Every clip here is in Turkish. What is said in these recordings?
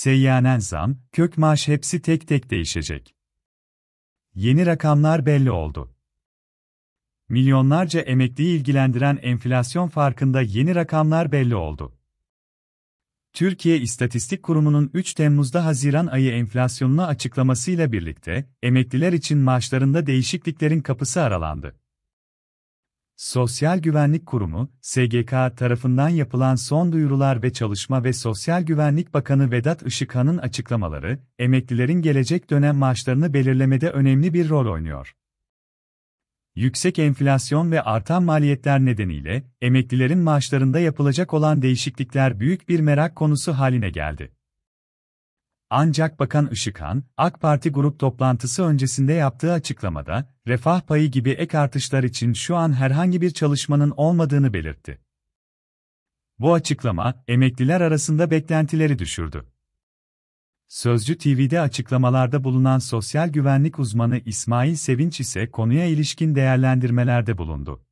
seyyanen zam, kök maaş hepsi tek tek değişecek. Yeni rakamlar belli oldu. Milyonlarca emekliyi ilgilendiren enflasyon farkında yeni rakamlar belli oldu. Türkiye İstatistik Kurumu'nun 3 Temmuz'da Haziran ayı enflasyonunu açıklamasıyla birlikte, emekliler için maaşlarında değişikliklerin kapısı aralandı. Sosyal Güvenlik Kurumu, SGK tarafından yapılan son duyurular ve Çalışma ve Sosyal Güvenlik Bakanı Vedat Işıkhan'ın açıklamaları, emeklilerin gelecek dönem maaşlarını belirlemede önemli bir rol oynuyor. Yüksek enflasyon ve artan maliyetler nedeniyle, emeklilerin maaşlarında yapılacak olan değişiklikler büyük bir merak konusu haline geldi. Ancak Bakan Işıkhan, AK Parti grup toplantısı öncesinde yaptığı açıklamada, refah payı gibi ek artışlar için şu an herhangi bir çalışmanın olmadığını belirtti. Bu açıklama, emekliler arasında beklentileri düşürdü. Sözcü TV'de açıklamalarda bulunan sosyal güvenlik uzmanı İsmail Sevinç ise konuya ilişkin değerlendirmelerde bulundu.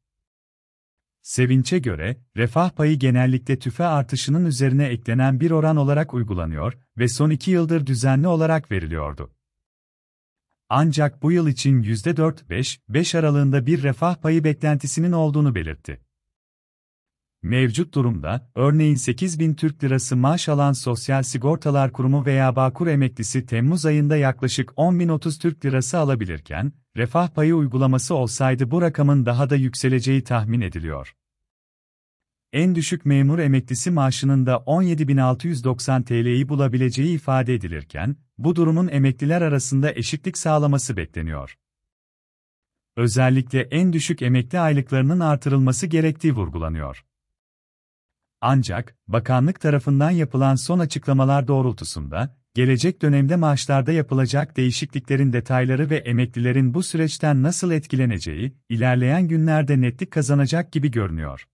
Sevinç'e göre, refah payı genellikle tüfe artışının üzerine eklenen bir oran olarak uygulanıyor ve son iki yıldır düzenli olarak veriliyordu. Ancak bu yıl için %4-5-5 aralığında bir refah payı beklentisinin olduğunu belirtti. Mevcut durumda, örneğin 8 bin Türk lirası maaş alan Sosyal Sigortalar Kurumu veya Bağkur emeklisi Temmuz ayında yaklaşık 10.030 Türk lirası alabilirken, refah payı uygulaması olsaydı bu rakamın daha da yükseleceği tahmin ediliyor. En düşük memur emeklisi maaşının da 17.690 TL'yi bulabileceği ifade edilirken, bu durumun emekliler arasında eşitlik sağlaması bekleniyor. Özellikle en düşük emekli aylıklarının artırılması gerektiği vurgulanıyor. Ancak, bakanlık tarafından yapılan son açıklamalar doğrultusunda, gelecek dönemde maaşlarda yapılacak değişikliklerin detayları ve emeklilerin bu süreçten nasıl etkileneceği, ilerleyen günlerde netlik kazanacak gibi görünüyor.